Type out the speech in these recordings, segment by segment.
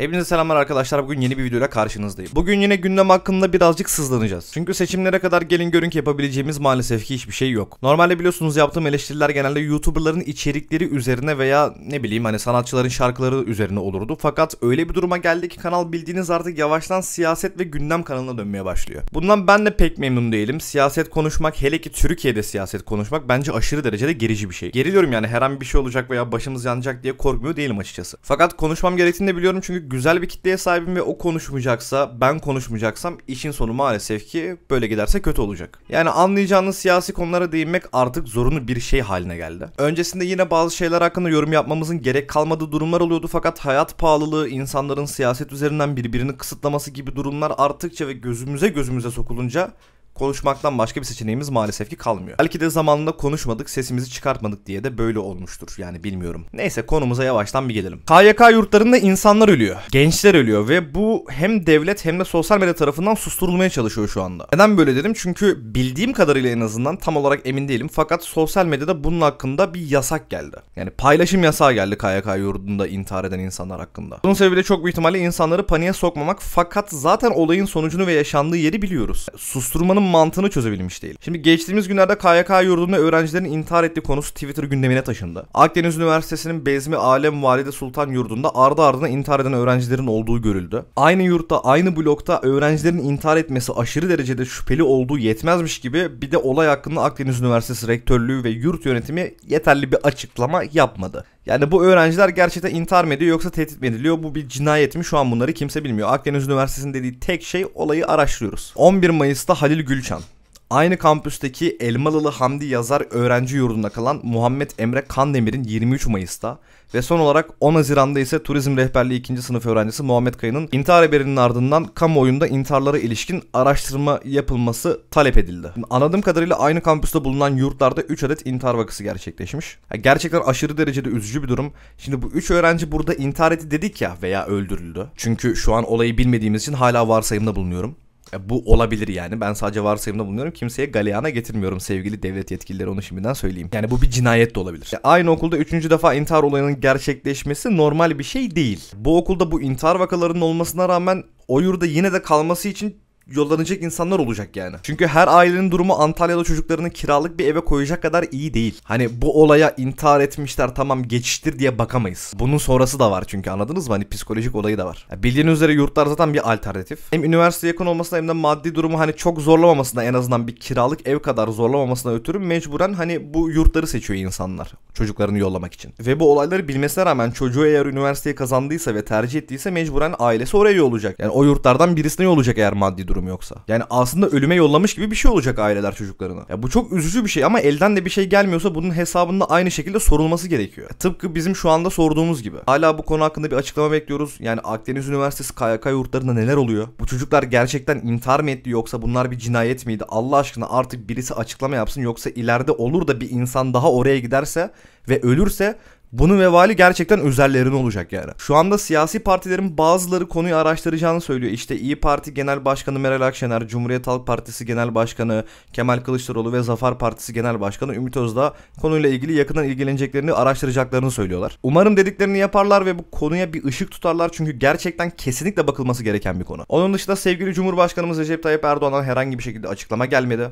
Hepinize selamlar arkadaşlar. Bugün yeni bir videoyla karşınızdayım. Bugün yine gündem hakkında birazcık sızlanacağız. Çünkü seçimlere kadar gelin görün ki yapabileceğimiz maalesef ki hiçbir şey yok. Normalde biliyorsunuz yaptığım eleştiriler genelde YouTuber'ların içerikleri üzerine veya ne bileyim hani sanatçıların şarkıları üzerine olurdu. Fakat öyle bir duruma geldi ki kanal bildiğiniz artık yavaştan siyaset ve gündem kanalına dönmeye başlıyor. Bundan ben de pek memnun değilim. Siyaset konuşmak hele ki Türkiye'de siyaset konuşmak bence aşırı derecede gerici bir şey. Geriliyorum yani her an bir şey olacak veya başımız yanacak diye korkmuyor değilim açıkçası. Fakat konuşmam gerektiğini de biliyorum çünkü güzel bir kitleye sahibim ve o konuşmayacaksa, ben konuşmayacaksam işin sonu maalesef ki böyle giderse kötü olacak. Yani anlayacağınız siyasi konulara değinmek artık zorunlu bir şey haline geldi. Öncesinde yine bazı şeyler hakkında yorum yapmamızın gerek kalmadığı durumlar oluyordu fakat hayat pahalılığı, insanların siyaset üzerinden birbirini kısıtlaması gibi durumlar arttıkça ve gözümüze gözümüze sokulunca Konuşmaktan başka bir seçeneğimiz maalesef ki kalmıyor. Belki de zamanında konuşmadık, sesimizi çıkartmadık diye de böyle olmuştur. Yani bilmiyorum. Neyse konumuza yavaştan bir gelelim. KYK yurtlarında insanlar ölüyor. Gençler ölüyor ve bu hem devlet hem de sosyal medya tarafından susturulmaya çalışıyor şu anda. Neden böyle dedim? Çünkü bildiğim kadarıyla en azından tam olarak emin değilim. Fakat sosyal medyada bunun hakkında bir yasak geldi. Yani paylaşım yasağı geldi KYK yurdunda intihar eden insanlar hakkında. Bunun sebebi de çok büyük ihtimalle insanları paniğe sokmamak fakat zaten olayın sonucunu ve yaşandığı yeri biliyoruz. Susturmanın bunun mantığını çözebilmiş değil. Şimdi geçtiğimiz günlerde KYK yurdunda öğrencilerin intihar ettiği konusu Twitter gündemine taşındı. Akdeniz Üniversitesi'nin Bezmi Alem Valide Sultan yurdunda ardı ardına intihar eden öğrencilerin olduğu görüldü. Aynı yurtta, aynı blokta öğrencilerin intihar etmesi aşırı derecede şüpheli olduğu yetmezmiş gibi bir de olay hakkında Akdeniz Üniversitesi Rektörlüğü ve yurt yönetimi yeterli bir açıklama yapmadı. Yani bu öğrenciler gerçekten intihar mı ediyor yoksa tehdit mi ediliyor? Bu bir cinayet mi? Şu an bunları kimse bilmiyor. Akdeniz Üniversitesi'nin dediği tek şey olayı araştırıyoruz. 11 Mayıs'ta Halil Gülçen Aynı kampüsteki Elmalılı Hamdi Yazar Öğrenci Yurdu'nda kalan Muhammed Emre Kandemir'in 23 Mayıs'ta ve son olarak 10 Haziran'da ise turizm rehberliği 2. sınıf öğrencisi Muhammed Kayın'ın intihar haberinin ardından kamuoyunda intiharlara ilişkin araştırma yapılması talep edildi. Anladığım kadarıyla aynı kampüste bulunan yurtlarda 3 adet intihar vakası gerçekleşmiş. Gerçekten aşırı derecede üzücü bir durum. Şimdi bu 3 öğrenci burada intihar etti dedik ya veya öldürüldü. Çünkü şu an olayı bilmediğimiz için hala varsayımda bulunuyorum. E, bu olabilir yani. Ben sadece varsayımda bulunuyorum. Kimseye galeyana getirmiyorum sevgili devlet yetkilileri onu şimdiden söyleyeyim. Yani bu bir cinayet de olabilir. Ya e, aynı okulda üçüncü defa intihar olayının gerçekleşmesi normal bir şey değil. Bu okulda bu intihar vakalarının olmasına rağmen o yurda yine de kalması için yollanacak insanlar olacak yani. Çünkü her ailenin durumu Antalya'da çocuklarını kiralık bir eve koyacak kadar iyi değil. Hani bu olaya intihar etmişler tamam geçiştir diye bakamayız. Bunun sonrası da var çünkü anladınız mı? Hani psikolojik olayı da var. Ya bildiğiniz üzere yurtlar zaten bir alternatif. Hem üniversite yakın olmasına hem de maddi durumu hani çok zorlamamasına en azından bir kiralık ev kadar zorlamamasına ötürü mecburen hani bu yurtları seçiyor insanlar çocuklarını yollamak için. Ve bu olayları bilmesine rağmen çocuğu eğer üniversiteyi kazandıysa ve tercih ettiyse mecburen ailesi oraya yollayacak. Yani o yurtlardan birisine yollayacak eğer maddi durum durum yoksa. Yani aslında ölüme yollamış gibi bir şey olacak aileler çocuklarına. Ya bu çok üzücü bir şey ama elden de bir şey gelmiyorsa bunun hesabında aynı şekilde sorulması gerekiyor. Ya tıpkı bizim şu anda sorduğumuz gibi. Hala bu konu hakkında bir açıklama bekliyoruz. Yani Akdeniz Üniversitesi KYK yurtlarında neler oluyor? Bu çocuklar gerçekten intihar mı etti yoksa bunlar bir cinayet miydi? Allah aşkına artık birisi açıklama yapsın yoksa ileride olur da bir insan daha oraya giderse ve ölürse bunun vevali gerçekten üzerlerine olacak yani. Şu anda siyasi partilerin bazıları konuyu araştıracağını söylüyor. İşte İyi Parti Genel Başkanı Meral Akşener, Cumhuriyet Halk Partisi Genel Başkanı Kemal Kılıçdaroğlu ve Zafer Partisi Genel Başkanı Ümit Özdağ konuyla ilgili yakından ilgileneceklerini araştıracaklarını söylüyorlar. Umarım dediklerini yaparlar ve bu konuya bir ışık tutarlar çünkü gerçekten kesinlikle bakılması gereken bir konu. Onun dışında sevgili Cumhurbaşkanımız Recep Tayyip Erdoğan'dan herhangi bir şekilde açıklama gelmedi.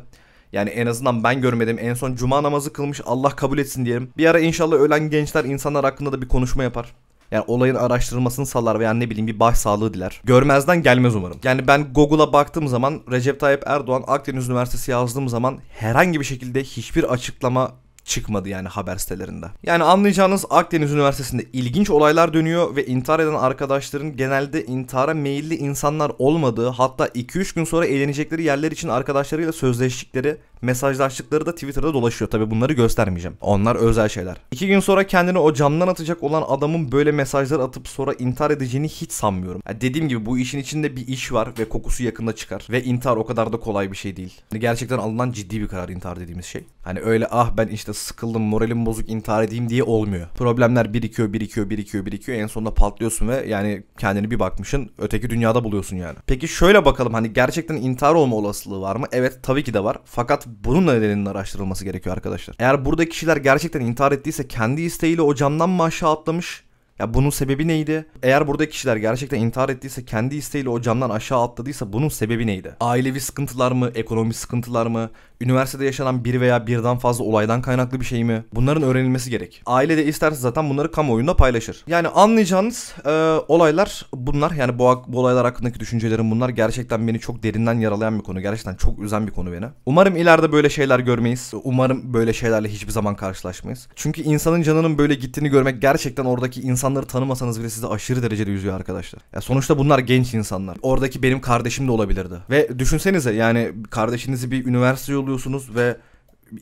Yani en azından ben görmedim. En son cuma namazı kılmış Allah kabul etsin diyelim. Bir ara inşallah ölen gençler insanlar hakkında da bir konuşma yapar. Yani olayın araştırılmasını sağlar veya ne bileyim bir baş sağlığı diler. Görmezden gelmez umarım. Yani ben Google'a baktığım zaman Recep Tayyip Erdoğan Akdeniz Üniversitesi yazdığım zaman herhangi bir şekilde hiçbir açıklama çıkmadı yani haber sitelerinde. Yani anlayacağınız Akdeniz Üniversitesi'nde ilginç olaylar dönüyor ve intihar eden arkadaşların genelde intihara meyilli insanlar olmadığı hatta 2-3 gün sonra eğlenecekleri yerler için arkadaşlarıyla sözleştikleri mesajlaştıkları da Twitter'da dolaşıyor. Tabi bunları göstermeyeceğim. Onlar özel şeyler. İki gün sonra kendini o camdan atacak olan adamın böyle mesajlar atıp sonra intihar edeceğini hiç sanmıyorum. Yani dediğim gibi bu işin içinde bir iş var ve kokusu yakında çıkar. Ve intihar o kadar da kolay bir şey değil. Yani gerçekten alınan ciddi bir karar intihar dediğimiz şey. Hani öyle ah ben işte sıkıldım moralim bozuk intihar edeyim diye olmuyor. Problemler birikiyor birikiyor birikiyor birikiyor en sonunda patlıyorsun ve yani kendini bir bakmışın öteki dünyada buluyorsun yani. Peki şöyle bakalım hani gerçekten intihar olma olasılığı var mı? Evet tabii ki de var. Fakat bunun nedeninin araştırılması gerekiyor arkadaşlar. Eğer burada kişiler gerçekten intihar ettiyse kendi isteğiyle o camdan mı aşağı atlamış ya bunun sebebi neydi? Eğer burada kişiler gerçekten intihar ettiyse kendi isteğiyle o camdan aşağı atladıysa bunun sebebi neydi? Ailevi sıkıntılar mı? ekonomi sıkıntılar mı? Üniversitede yaşanan bir veya birden fazla olaydan kaynaklı bir şey mi? Bunların öğrenilmesi gerek. Aile de isterse zaten bunları kamuoyunda paylaşır. Yani anlayacağınız e, olaylar bunlar. Yani bu, bu olaylar hakkındaki düşüncelerim bunlar. Gerçekten beni çok derinden yaralayan bir konu. Gerçekten çok üzen bir konu beni. Umarım ileride böyle şeyler görmeyiz. Umarım böyle şeylerle hiçbir zaman karşılaşmayız. Çünkü insanın canının böyle gittiğini görmek gerçekten oradaki insan insanları tanımasanız bile sizi aşırı derecede üzüyor arkadaşlar. Ya sonuçta bunlar genç insanlar. Oradaki benim kardeşim de olabilirdi. Ve düşünsenize yani kardeşinizi bir üniversite yolluyorsunuz ve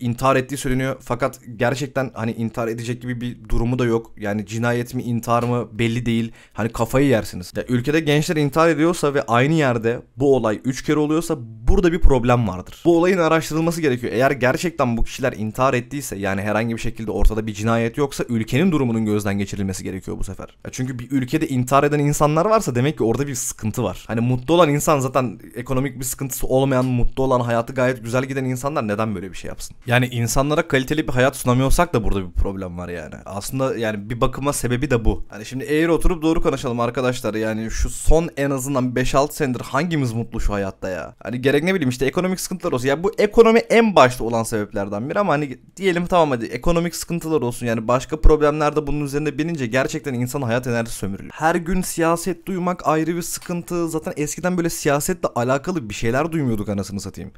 intihar ettiği söyleniyor. Fakat gerçekten hani intihar edecek gibi bir durumu da yok. Yani cinayet mi intihar mı belli değil. Hani kafayı yersiniz. Ya ülkede gençler intihar ediyorsa ve aynı yerde bu olay 3 kere oluyorsa burada bir problem vardır. Bu olayın araştırılması gerekiyor. Eğer gerçekten bu kişiler intihar ettiyse yani herhangi bir şekilde ortada bir cinayet yoksa ülkenin durumunun gözden geçirilmesi gerekiyor bu sefer. Ya çünkü bir ülkede intihar eden insanlar varsa demek ki orada bir sıkıntı var. Hani mutlu olan insan zaten ekonomik bir sıkıntısı olmayan, mutlu olan hayatı gayet güzel giden insanlar neden böyle bir şey yapsın? Yani insanlara kaliteli bir hayat sunamıyorsak da burada bir problem var yani. Aslında yani bir bakıma sebebi de bu. Hani şimdi eğer oturup doğru konuşalım arkadaşlar. Yani şu son en azından 5-6 senedir hangimiz mutlu şu hayatta ya? Hani gerek ne bileyim işte ekonomik sıkıntılar olsun. Yani bu ekonomi en başta olan sebeplerden biri ama hani diyelim tamam hadi ekonomik sıkıntılar olsun. Yani başka problemler de bunun üzerinde binince gerçekten insan hayat enerjisi sömürülüyor. Her gün siyaset duymak ayrı bir sıkıntı. Zaten eskiden böyle siyasetle alakalı bir şeyler duymuyorduk anasını satayım.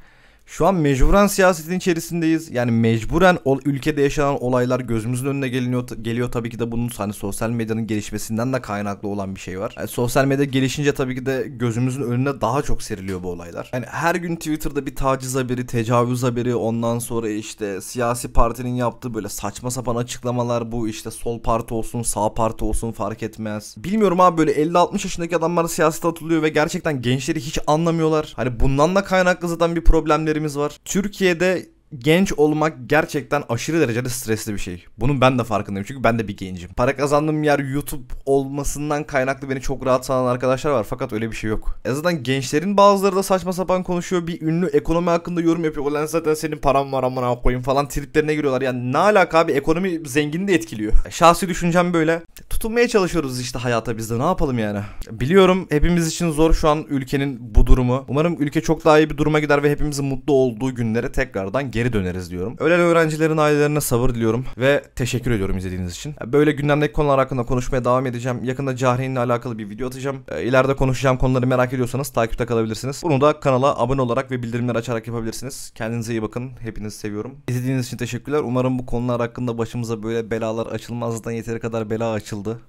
Şu an mecburen siyasetin içerisindeyiz. Yani mecburen o ülkede yaşanan olaylar gözümüzün önüne geliniyor, geliyor. Tabii ki de bunun hani sosyal medyanın gelişmesinden de kaynaklı olan bir şey var. Yani sosyal medya gelişince tabii ki de gözümüzün önüne daha çok seriliyor bu olaylar. Yani her gün Twitter'da bir taciz haberi, tecavüz haberi, ondan sonra işte siyasi partinin yaptığı böyle saçma sapan açıklamalar bu işte sol parti olsun, sağ parti olsun fark etmez. Bilmiyorum abi böyle 50-60 yaşındaki adamlar siyasete atılıyor ve gerçekten gençleri hiç anlamıyorlar. Hani bundan da kaynaklı zaten bir problemleri haberimiz var. Türkiye'de genç olmak gerçekten aşırı derecede stresli bir şey. Bunun ben de farkındayım çünkü ben de bir gencim. Para kazandığım yer YouTube olmasından kaynaklı beni çok rahat sanan arkadaşlar var fakat öyle bir şey yok. En azından gençlerin bazıları da saçma sapan konuşuyor. Bir ünlü ekonomi hakkında yorum yapıyor. Ulan zaten senin param var amına koyayım falan triplerine giriyorlar. Yani ne alaka abi ekonomi zengini de etkiliyor. Şahsi düşüncem böyle. Tutunmaya çalışıyoruz işte hayata biz de ne yapalım yani. Biliyorum hepimiz için zor şu an ülkenin bu durumu. Umarım ülke çok daha iyi bir duruma gider ve hepimizin mutlu olduğu günlere tekrardan gelir geri döneriz diyorum. Ölen öğrencilerin ailelerine sabır diliyorum ve teşekkür ediyorum izlediğiniz için. Böyle gündemdeki konular hakkında konuşmaya devam edeceğim. Yakında Cahreyn'le alakalı bir video atacağım. E, ileride konuşacağım konuları merak ediyorsanız takipte kalabilirsiniz. Bunu da kanala abone olarak ve bildirimler açarak yapabilirsiniz. Kendinize iyi bakın. Hepinizi seviyorum. İzlediğiniz için teşekkürler. Umarım bu konular hakkında başımıza böyle belalar açılmazdan yeteri kadar bela açıldı.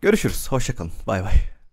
Görüşürüz. Hoşçakalın. Bay bay.